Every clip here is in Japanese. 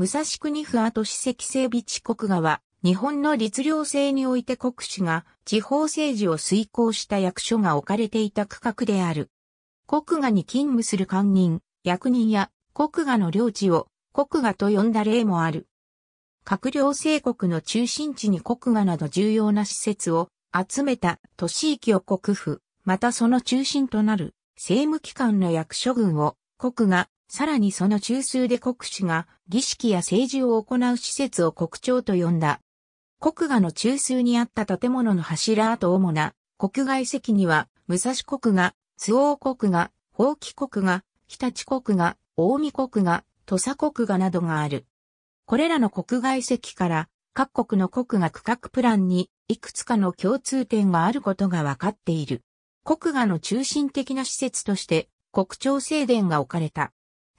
武蔵国府跡史跡整備地国画は、日本の律令制において国主が地方政治を遂行した役所が置かれていた区画である。国画に勤務する官人、役人や国画の領地を国画と呼んだ例もある。閣僚制国の中心地に国画など重要な施設を集めた都市域を国府、またその中心となる政務機関の役所群を国画、さらにその中枢で国主が儀式や政治を行う施設を国庁と呼んだ。国画の中枢にあった建物の柱と主な国外席には、武蔵国画、津王国画、法規国画、日立国画、近江国画、土佐国画などがある。これらの国外席から、各国の国画区画プランに、いくつかの共通点があることが分かっている。国画の中心的な施設として、国庁正殿が置かれた。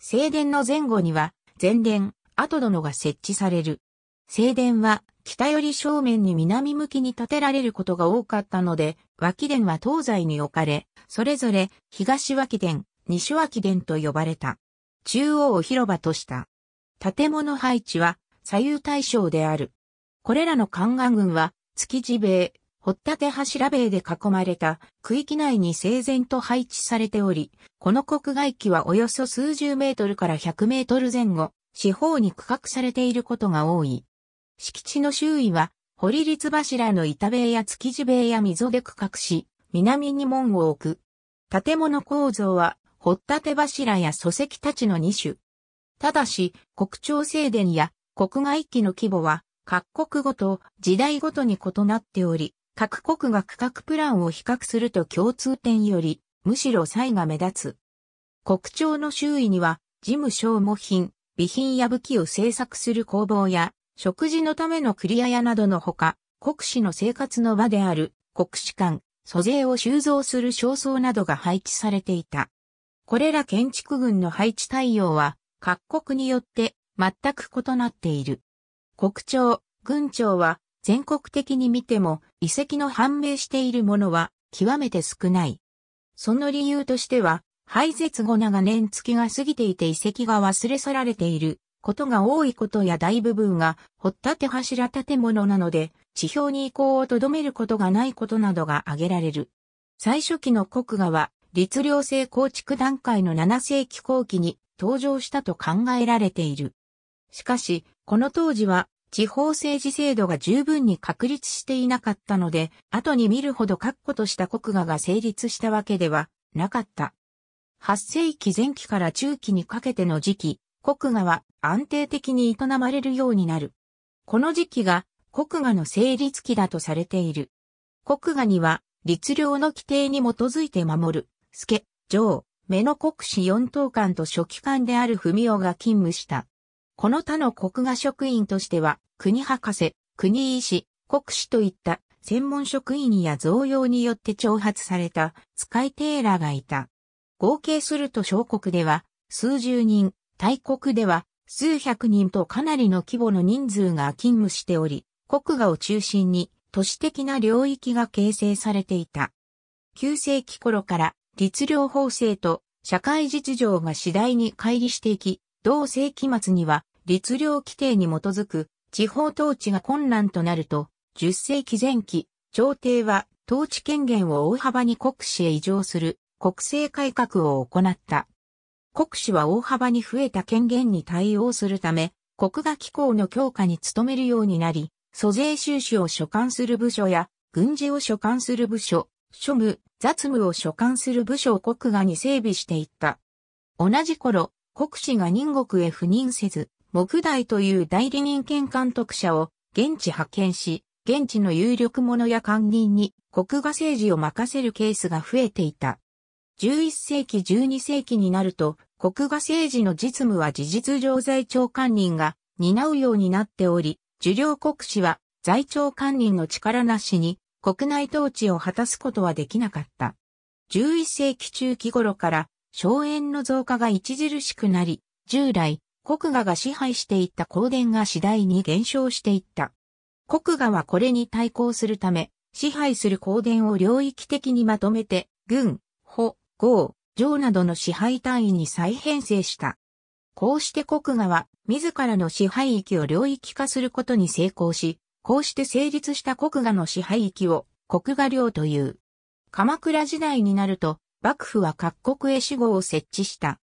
正殿の前後には、前殿、後殿が設置される。正殿は、北より正面に南向きに建てられることが多かったので、脇殿は東西に置かれ、それぞれ東脇殿、西脇殿と呼ばれた。中央を広場とした。建物配置は左右対称である。これらの宦官軍は、築地米、掘ったて柱塀で囲まれた区域内に整然と配置されており、この国外機はおよそ数十メートルから100メートル前後、四方に区画されていることが多い。敷地の周囲は、掘立柱の板塀や築地塀や溝で区画し、南に門を置く。建物構造は、掘ったて柱や礎石たちの2種。ただし、国庁正殿や国外機の規模は、各国ごと時代ごとに異なっており、各国が区画プランを比較すると共通点より、むしろ差異が目立つ。国庁の周囲には、事務消耗品、備品や武器を製作する工房や、食事のためのクリア屋などのほか、国士の生活の場である国士館、租税を収蔵する焦燥などが配置されていた。これら建築群の配置対応は各国によって全く異なっている。国庁、軍庁は全国的に見ても遺跡の判明しているものは極めて少ない。その理由としては、廃絶後長年月が過ぎていて遺跡が忘れ去られていることが多いことや大部分が掘っ立柱建物なので、地表に移行をとどめることがないことなどが挙げられる。最初期の国画は、律令制構築段階の7世紀後期に登場したと考えられている。しかし、この当時は地方政治制度が十分に確立していなかったので、後に見るほど確固とした国画が成立したわけではなかった。8世紀前期から中期にかけての時期、国画は安定的に営まれるようになる。この時期が国画の成立期だとされている。国画には律令の規定に基づいて守る、助、上、目の国士四等官と書記官である文雄が勤務した。この他の国画職員としては、国博士、国医師、国士といった専門職員や増用によって挑発された使いテーラーがいた。合計すると小国では数十人、大国では数百人とかなりの規模の人数が勤務しており、国画を中心に都市的な領域が形成されていた。旧世紀頃から律令法制と社会実情が次第に乖離していき、同世紀末には、律令規定に基づく地方統治が困難となると、10世紀前期、朝廷は統治権限を大幅に国司へ移譲する国政改革を行った。国司は大幅に増えた権限に対応するため、国画機構の強化に努めるようになり、租税収支を所管する部署や、軍事を所管する部署、庶務、雑務を所管する部署を国画に整備していった。同じ頃、国士が任国へ赴任せず、木大という代理人権監督者を現地派遣し、現地の有力者や官人に国画政治を任せるケースが増えていた。11世紀12世紀になると、国画政治の実務は事実上在庁官人が担うようになっており、受領国士は在庁官人の力なしに国内統治を果たすことはできなかった。11世紀中期頃から荘園の増加が著しくなり、従来、国画が支配していった公典が次第に減少していった。国画はこれに対抗するため、支配する公典を領域的にまとめて、軍、保、豪、上などの支配単位に再編成した。こうして国画は自らの支配域を領域化することに成功し、こうして成立した国画の支配域を国画領という。鎌倉時代になると幕府は各国へ守護を設置した。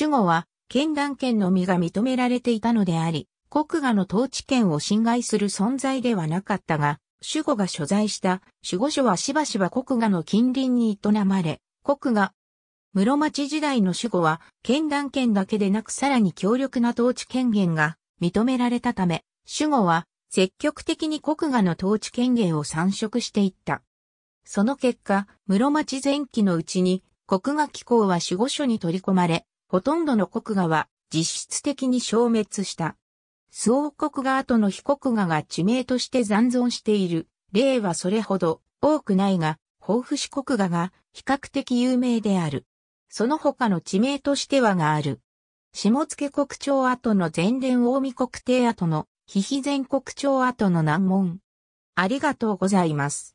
守護は、県団権のみが認められていたのであり、国画の統治権を侵害する存在ではなかったが、守護が所在した守護所はしばしば国画の近隣に営まれ、国画。室町時代の守護は、県団権だけでなくさらに強力な統治権限が認められたため、守護は積極的に国画の統治権限を参食していった。その結果、室町前期のうちに、国画機構は守護所に取り込まれ、ほとんどの国画は実質的に消滅した。周王国画後の非国画が地名として残存している例はそれほど多くないが、豊富四国画が比較的有名である。その他の地名としてはがある。下野国庁跡の前田大見国帝跡の、比ひ全国庁跡の難問。ありがとうございます。